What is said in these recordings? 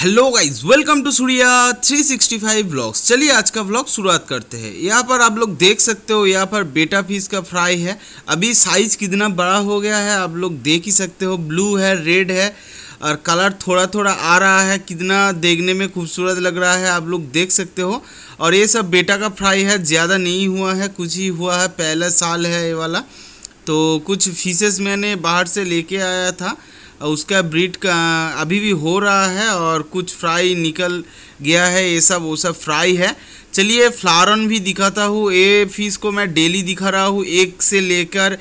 hello guys welcome to Surya 365 vlogs चलिए आज का व्लॉग शुरुआत करते हैं यहाँ पर आप लोग देख सकते हो यहाँ पर बेटा फीस का फ्राई है अभी साइज कितना बड़ा हो गया है आप लोग देख ही सकते हो ब्लू है रेड है और कलर थोड़ा थोड़ा आ रहा है कितना देखने में खूबसूरत लग रहा है आप लोग देख सकते हो और ये सब बेटा का फ्राई है ज़्यादा नहीं हुआ है कुछ ही हुआ है पहला साल है ये वाला तो कुछ फीसेस मैंने बाहर से लेके आया था उसका ब्रीड का अभी भी हो रहा है और कुछ फ्राई निकल गया है ये सब वो सब फ्राई है चलिए फ्लारन भी दिखाता हूँ ये फीस को मैं डेली दिखा रहा हूँ एक से लेकर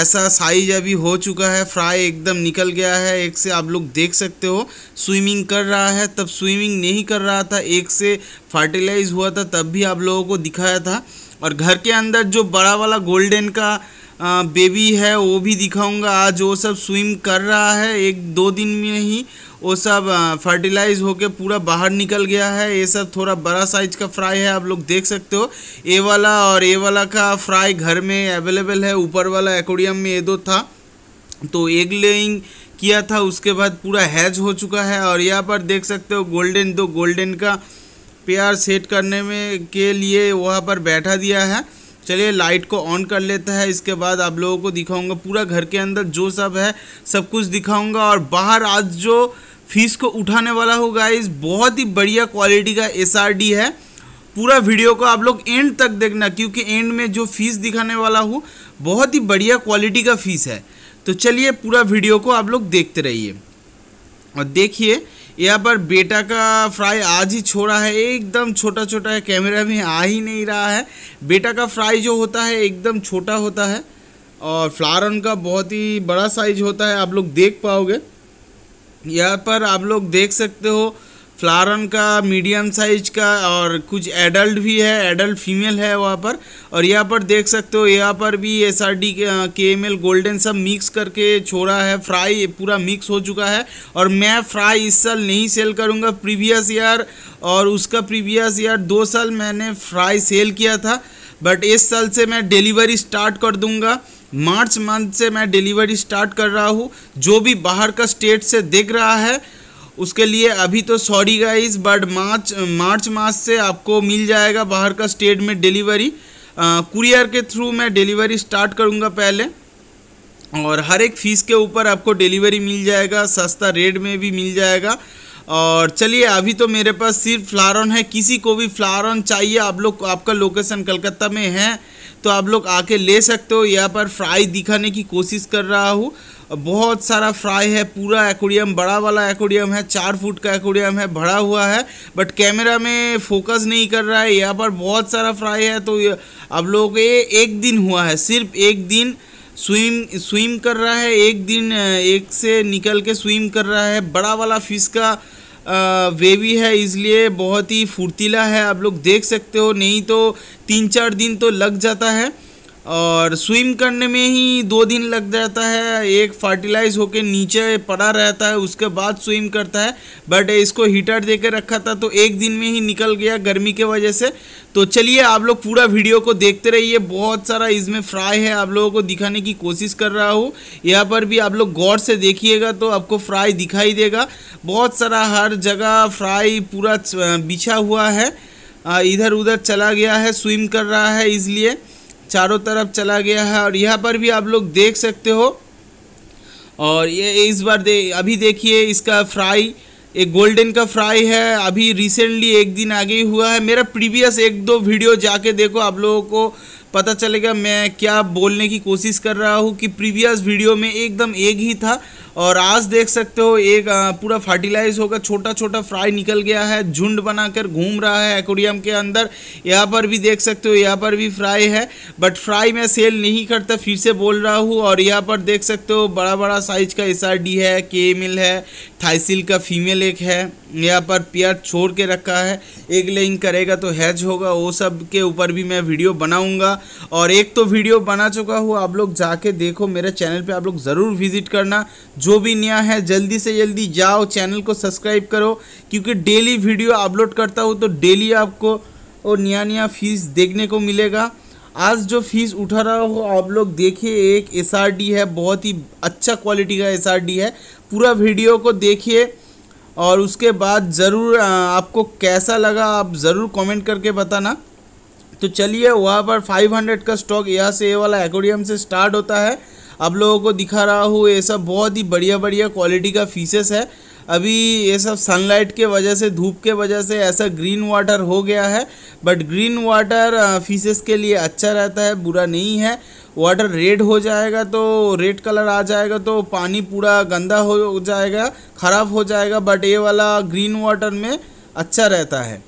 ऐसा साइज अभी हो चुका है फ्राई एकदम निकल गया है एक से आप लोग देख सकते हो स्विमिंग कर रहा है तब स्विमिंग नहीं कर रहा था एक से फर्टिलाइज हुआ था तब भी आप लोगों को दिखाया था और घर के अंदर जो बड़ा वाला गोल्डन का बेबी है वो भी दिखाऊंगा आज वो सब स्विम कर रहा है एक दो दिन में ही वो सब फर्टिलाइज होके पूरा बाहर निकल गया है ये सब थोड़ा बड़ा साइज का फ्राई है आप लोग देख सकते हो ए वाला और ए वाला का फ्राई घर में अवेलेबल है ऊपर वाला एकोडियम में ये दो था तो एग लेइंग किया था उसके बाद पूरा हैज हो चुका है और यहाँ पर देख सकते हो गोल्डन दो गोल्डन का पेयर सेट करने में के लिए वहाँ पर बैठा दिया है चलिए लाइट को ऑन कर लेते हैं इसके बाद आप लोगों को दिखाऊंगा पूरा घर के अंदर जो सब है सब कुछ दिखाऊंगा और बाहर आज जो फीस को उठाने वाला होगा इस बहुत ही बढ़िया क्वालिटी का एस है पूरा वीडियो को आप लोग एंड तक देखना क्योंकि एंड में जो फीस दिखाने वाला हूँ बहुत ही बढ़िया क्वालिटी का फीस है तो चलिए पूरा वीडियो को आप लोग देखते रहिए और देखिए यहाँ पर बेटा का फ्राई आज ही छोड़ा है एकदम छोटा छोटा है कैमरा में आ ही नहीं रहा है बेटा का फ्राई जो होता है एकदम छोटा होता है और फ्लावर उनका बहुत ही बड़ा साइज होता है आप लोग देख पाओगे यहाँ पर आप लोग देख सकते हो फ्लारन का मीडियम साइज का और कुछ एडल्ट भी है एडल्ट फीमेल है वहाँ पर और यहाँ पर देख सकते हो यहाँ पर भी एस आर डी के एम एल गोल्डन सब मिक्स करके छोड़ा है फ्राई पूरा मिक्स हो चुका है और मैं फ्राई इस साल नहीं सेल करूँगा प्रीवियस ईयर और उसका प्रीवियस ईयर दो साल मैंने फ्राई सेल किया था बट इस साल से मैं डिलीवरी स्टार्ट कर दूँगा मार्च मंथ से मैं डिलीवरी स्टार्ट कर रहा हूँ जो भी बाहर का स्टेट से देख रहा है उसके लिए अभी तो sorry guys but March March मास से आपको मिल जाएगा बाहर का स्टेट में डिलीवरी कुरियर के थ्रू मैं डिलीवरी स्टार्ट करूँगा पहले और हर एक फ़ीस के ऊपर आपको डिलीवरी मिल जाएगा सस्ता रेट में भी मिल जाएगा और चलिए अभी तो मेरे पास सिर्फ फ्लारॉन है किसी को भी फ्लारॉन चाहिए आप लोग आपका लोकेशन कलकत्ता में है तो आप लोग आके ले सकते हो यहाँ पर फ्राई दिखाने की कोशिश कर रहा हूँ बहुत सारा फ्राई है पूरा एक्वेरियम बड़ा वाला एक्वेरियम है चार फुट का एक्वेरियम है भरा हुआ है बट कैमरा में फोकस नहीं कर रहा है यहाँ पर बहुत सारा फ्राई है तो अब लोगों ये एक दिन हुआ है सिर्फ एक दिन स्विम स्विम कर रहा है एक दिन एक से निकल के स्विम कर रहा है बड़ा वाला फिश का वेवी है इसलिए बहुत ही फुर्तीला है आप लोग देख सकते हो नहीं तो तीन चार दिन तो लग जाता है और स्विम करने में ही दो दिन लग जाता है एक फर्टिलाइज होके नीचे पड़ा रहता है उसके बाद स्विम करता है बट इसको हीटर दे रखा था तो एक दिन में ही निकल गया गर्मी के वजह से तो चलिए आप लोग पूरा वीडियो को देखते रहिए बहुत सारा इसमें फ्राई है आप लोगों को दिखाने की कोशिश कर रहा हूँ यहाँ पर भी आप लोग गौर से देखिएगा तो आपको फ्राई दिखाई देगा बहुत सारा हर जगह फ्राई पूरा बिछा हुआ है इधर उधर चला गया है स्विम कर रहा है इसलिए चारों तरफ चला गया है और यहाँ पर भी आप लोग देख सकते हो और ये इस बार दे अभी देखिए इसका फ्राई एक गोल्डन का फ्राई है अभी रिसेंटली एक दिन आगे हुआ है मेरा प्रीवियस एक दो वीडियो जाके देखो आप लोगों को पता चलेगा मैं क्या बोलने की कोशिश कर रहा हूँ कि प्रीवियस वीडियो में एकदम एक ही था और आज देख सकते हो एक पूरा फर्टिलाइज होगा छोटा छोटा फ्राई निकल गया है झुंड बनाकर घूम रहा है एक्वेरियम के अंदर यहाँ पर भी देख सकते हो यहाँ पर भी फ्राई है बट फ्राई मैं सेल नहीं करता फिर से बोल रहा हूँ और यहाँ पर देख सकते हो बड़ा बड़ा साइज का एस है के है थाइसिल का फीमेल एक है यहाँ पर पेयर छोड़ के रखा है एक लेइंग करेगा तो हैज होगा वो सब के ऊपर भी मैं वीडियो बनाऊंगा और एक तो वीडियो बना चुका हुआ आप लोग जाके देखो मेरे चैनल पे आप लोग ज़रूर विजिट करना जो भी नया है जल्दी से जल्दी जाओ चैनल को सब्सक्राइब करो क्योंकि डेली वीडियो अपलोड करता हूँ तो डेली आपको और नया नया फीस देखने को मिलेगा आज जो फीस उठा रहा हो आप लोग देखिए एक एस है बहुत ही अच्छा क्वालिटी का एस है पूरा वीडियो को देखिए और उसके बाद ज़रूर आपको कैसा लगा आप ज़रूर कमेंट करके बताना तो चलिए वहाँ पर 500 का स्टॉक यहाँ से ये वाला एक्वेरियम से स्टार्ट होता है आप लोगों को दिखा रहा हूँ ये सब बहुत ही बढ़िया बढ़िया क्वालिटी का फीसेस है अभी ये सब सनलाइट के वजह से धूप के वजह से ऐसा ग्रीन वाटर हो गया है बट ग्रीन वाटर फिशेस के लिए अच्छा रहता है बुरा नहीं है वाटर रेड हो जाएगा तो रेड कलर आ जाएगा तो पानी पूरा गंदा हो जाएगा ख़राब हो जाएगा बट ये वाला ग्रीन वाटर में अच्छा रहता है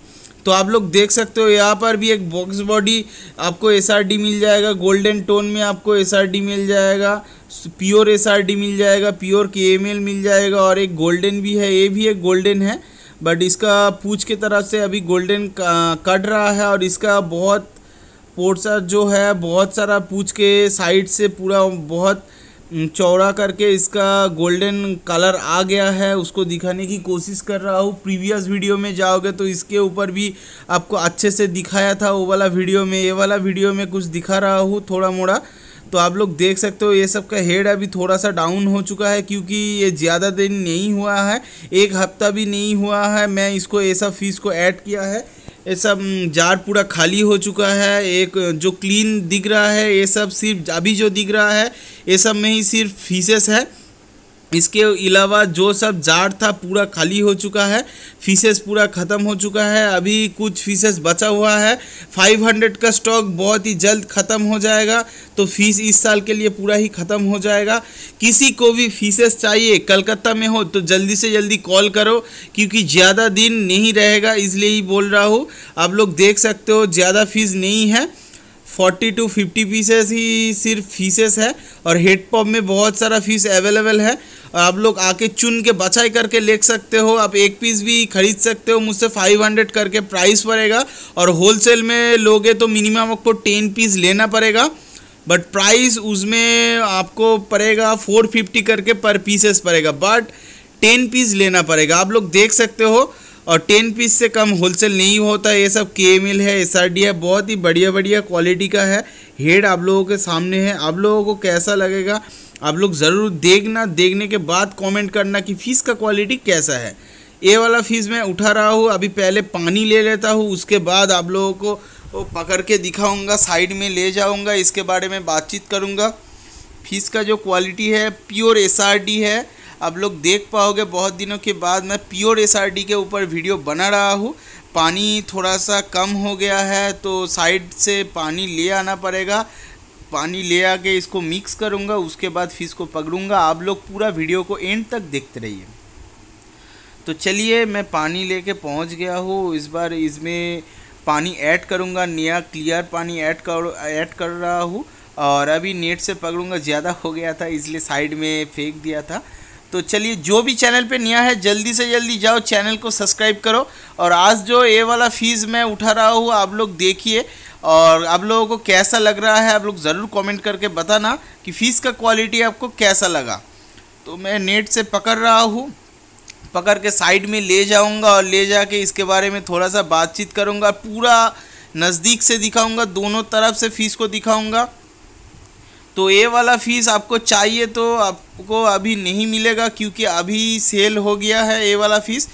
तो आप लोग देख सकते हो यहाँ पर भी एक बॉक्स बॉडी आपको एस मिल जाएगा गोल्डन टोन में आपको एस मिल जाएगा प्योर एस मिल जाएगा प्योर के मिल जाएगा और एक गोल्डन भी है ये भी एक गोल्डन है बट इसका पूछ के तरफ से अभी गोल्डन कट रहा है और इसका बहुत पोर्सा जो है बहुत सारा पूछ के साइड से पूरा बहुत चौड़ा करके इसका गोल्डन कलर आ गया है उसको दिखाने की कोशिश कर रहा हूँ प्रीवियस वीडियो में जाओगे तो इसके ऊपर भी आपको अच्छे से दिखाया था वो वाला वीडियो में ये वाला वीडियो में कुछ दिखा रहा हूँ थोड़ा मोड़ा तो आप लोग देख सकते हो ये सब का हेड अभी थोड़ा सा डाउन हो चुका है क्योंकि ये ज़्यादा दिन नहीं हुआ है एक हफ्ता भी नहीं हुआ है मैं इसको ये सब फीस को ऐड किया है ये सब हम्म, जार पूरा खाली हो चुका है एक जो क्लीन दिख रहा है ये सब सिर्फ अभी जो दिख रहा है ये सब में ही सिर्फ फीसेस है इसके अलावा जो सब जार था पूरा खाली हो चुका है फीसेस पूरा ख़त्म हो चुका है अभी कुछ फीसेस बचा हुआ है 500 का स्टॉक बहुत ही जल्द ख़त्म हो जाएगा तो फीस इस साल के लिए पूरा ही ख़त्म हो जाएगा किसी को भी फीसेस चाहिए कलकत्ता में हो तो जल्दी से जल्दी कॉल करो क्योंकि ज़्यादा दिन नहीं रहेगा इसलिए ही बोल रहा हूँ आप लोग देख सकते हो ज़्यादा फीस नहीं है फोर्टी टू फिफ्टी पीसेस ही सिर्फ फीसेस है और हेड पॉप में बहुत सारा फीस अवेलेबल है आप लोग आके चुन के बचाई करके ले सकते हो आप एक पीस भी खरीद सकते हो मुझसे 500 करके प्राइस पड़ेगा और होलसेल में लोगे तो मिनिमम आपको 10 पीस लेना पड़ेगा बट प्राइस उसमें आपको पड़ेगा 450 करके पर पीसेस पड़ेगा बट 10 पीस लेना पड़ेगा आप लोग देख सकते हो और टेन पीस से कम होलसेल नहीं होता ये सब के एम एल है एस आर डी है बहुत ही बढ़िया बढ़िया क्वालिटी का है हेड आप लोगों के सामने है आप लोगों को कैसा लगेगा आप लोग ज़रूर देखना देखने के बाद कमेंट करना कि फ़ीस का क्वालिटी कैसा है ये वाला फ़ीस मैं उठा रहा हूँ अभी पहले पानी ले लेता हूँ उसके बाद आप लोगों को वो पकड़ के दिखाऊँगा साइड में ले जाऊँगा इसके बारे में बातचीत करूँगा फीस का जो क्वालिटी है प्योर एस है आप लोग देख पाओगे बहुत दिनों के बाद मैं प्योर एस के ऊपर वीडियो बना रहा हूँ पानी थोड़ा सा कम हो गया है तो साइड से पानी ले आना पड़ेगा पानी ले आके इसको मिक्स करूँगा उसके बाद फिर इसको पकड़ूँगा आप लोग पूरा वीडियो को एंड तक देखते रहिए तो चलिए मैं पानी लेके पहुंच गया हूँ इस बार इसमें पानी ऐड करूँगा नया क्लियर पानी ऐड कर ऐड कर रहा हूँ और अभी नेट से पकड़ूँगा ज़्यादा हो गया था इसलिए साइड में फेंक दिया था तो चलिए जो भी चैनल पे नया है जल्दी से जल्दी जाओ चैनल को सब्सक्राइब करो और आज जो ये वाला फ़ीस मैं उठा रहा हूँ आप लोग देखिए और आप लोगों को कैसा लग रहा है आप लोग ज़रूर कमेंट करके बताना कि फ़ीस का क्वालिटी आपको कैसा लगा तो मैं नेट से पकड़ रहा हूँ पकड़ के साइड में ले जाऊँगा और ले जाके इसके बारे में थोड़ा सा बातचीत करूँगा पूरा नज़दीक से दिखाऊँगा दोनों तरफ से फ़ीस को दिखाऊँगा तो ये वाला फीस आपको चाहिए तो आपको अभी नहीं मिलेगा क्योंकि अभी सेल हो गया है ये वाला फीस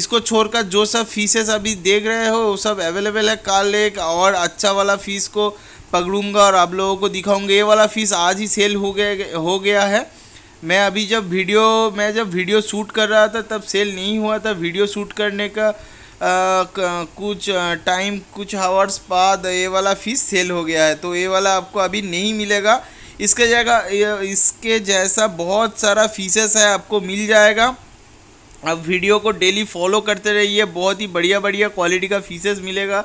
इसको छोड़कर जो सब फीसेस अभी देख रहे हो वो सब अवेलेबल है कल एक और अच्छा वाला फीस को पकड़ूंगा और आप लोगों को दिखाऊंगा ये वाला फीस आज ही सेल हो गया हो गया है मैं अभी जब वीडियो मैं जब वीडियो शूट कर रहा था तब सेल नहीं हुआ था वीडियो शूट करने का आ, कुछ टाइम कुछ आवर्स बाद ये वाला फ़ीस सेल हो गया है तो ये वाला आपको अभी नहीं मिलेगा इसके जगह इसके जैसा बहुत सारा फीसेस है आपको मिल जाएगा अब वीडियो को डेली फॉलो करते रहिए बहुत ही बढ़िया बढ़िया क्वालिटी का फीसेस मिलेगा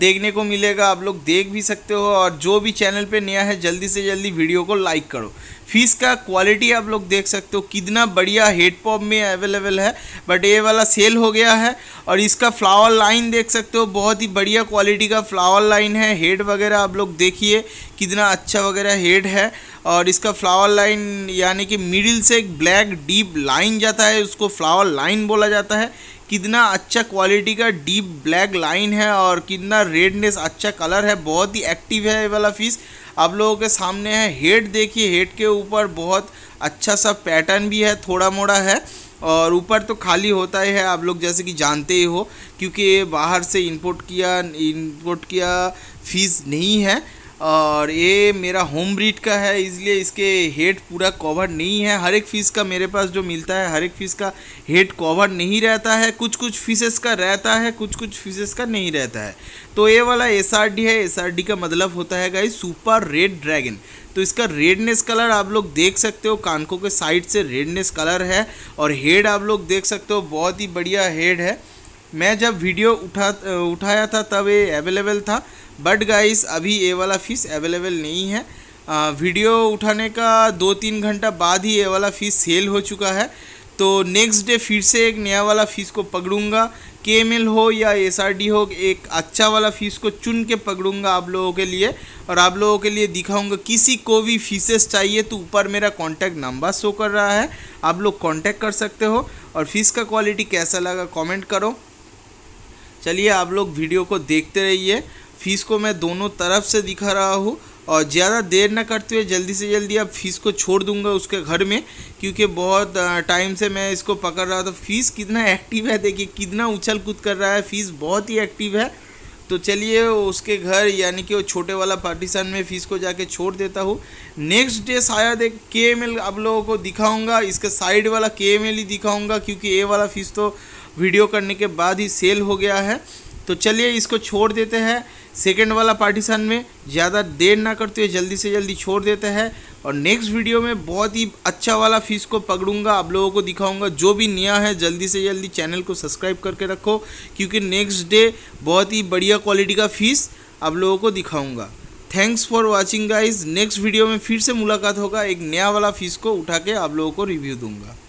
देखने को मिलेगा आप लोग देख भी सकते हो और जो भी चैनल पे नया है जल्दी से जल्दी वीडियो को लाइक करो फीस का क्वालिटी आप लोग देख सकते हो कितना बढ़िया हेड पॉप में अवेलेबल है बट ये वाला सेल हो गया है और इसका फ्लावर लाइन देख सकते हो बहुत ही बढ़िया क्वालिटी का फ्लावर लाइन है हेड वगैरह आप लोग देखिए कितना अच्छा वगैरह हेड है और इसका फ्लावर लाइन यानी कि मिडिल से एक ब्लैक डीप लाइन जाता है उसको फ्लावर लाइन बोला जाता है कितना अच्छा क्वालिटी का डीप ब्लैक लाइन है और कितना रेडनेस अच्छा कलर है बहुत ही एक्टिव है ये वाला फिश आप लोगों के सामने है हेड देखिए हेड के ऊपर बहुत अच्छा सा पैटर्न भी है थोड़ा मोड़ा है और ऊपर तो खाली होता ही है आप लोग जैसे कि जानते ही हो क्योंकि ये बाहर से इंपोर्ट किया इंपोर्ट किया फीस नहीं है और ये मेरा होम ब्रीड का है इसलिए इसके हेड पूरा कवर नहीं है हर एक फ़िश का मेरे पास जो मिलता है हर एक फ़िश का हेड कवर नहीं रहता है कुछ कुछ फिशेस का रहता है कुछ कुछ फिशेस का नहीं रहता है तो ये वाला एस है एस का मतलब होता है गाइस सुपर रेड ड्रैगन तो इसका रेडनेस कलर आप लोग देख सकते हो कानकों के साइड से रेडनेस कलर है और हेड आप लोग देख सकते हो बहुत ही बढ़िया हेड है मैं जब वीडियो उठा उठाया था तब ये अवेलेबल था बट गाइस अभी ये वाला फ़िश अवेलेबल नहीं है आ, वीडियो उठाने का दो तीन घंटा बाद ही ये वाला फ़िश सेल हो चुका है तो नेक्स्ट डे फिर से एक नया वाला फ़िश को पकड़ूंगा के हो या एस हो एक अच्छा वाला फ़िश को चुन के पकड़ूंगा आप लोगों के लिए और आप लोगों के लिए दिखाऊंगा किसी को भी फ़िशेस चाहिए तो ऊपर मेरा कांटेक्ट नंबर शो कर रहा है आप लोग कांटेक्ट कर सकते हो और फ़िश का क्वालिटी कैसा लगा कमेंट करो चलिए आप लोग वीडियो को देखते रहिए फीस को मैं दोनों तरफ से दिखा रहा हूँ और ज़्यादा देर ना करते हुए जल्दी से जल्दी अब फीस को छोड़ दूंगा उसके घर में क्योंकि बहुत टाइम से मैं इसको पकड़ रहा था फीस कितना एक्टिव है देखिए कितना उछल कूद कर रहा है फीस बहुत ही एक्टिव है तो चलिए उसके घर यानी कि वो छोटे वाला पार्टीशन में फ़ीस को जाके छोड़ देता हूँ नेक्स्ट डे शायद एक के एम एल आप लोगों को दिखाऊँगा इसके साइड वाला के एम एल ही दिखाऊँगा क्योंकि ए वाला फ़ीस तो वीडियो करने के बाद ही सेल हो गया है तो चलिए इसको छोड़ देते हैं सेकेंड वाला पार्टीशन में ज़्यादा देर ना करते हुए जल्दी से जल्दी छोड़ देते हैं और नेक्स्ट वीडियो में बहुत ही अच्छा वाला फिश को पकड़ूंगा आप लोगों को दिखाऊंगा जो भी नया है जल्दी से जल्दी चैनल को सब्सक्राइब करके रखो क्योंकि नेक्स्ट डे बहुत ही बढ़िया क्वालिटी का फिश आप लोगों को दिखाऊंगा thanks for watching guys next video में फिर से मुलाकात होगा एक नया वाला फिश को उठा के आप लोगों को रिव्यू दूंगा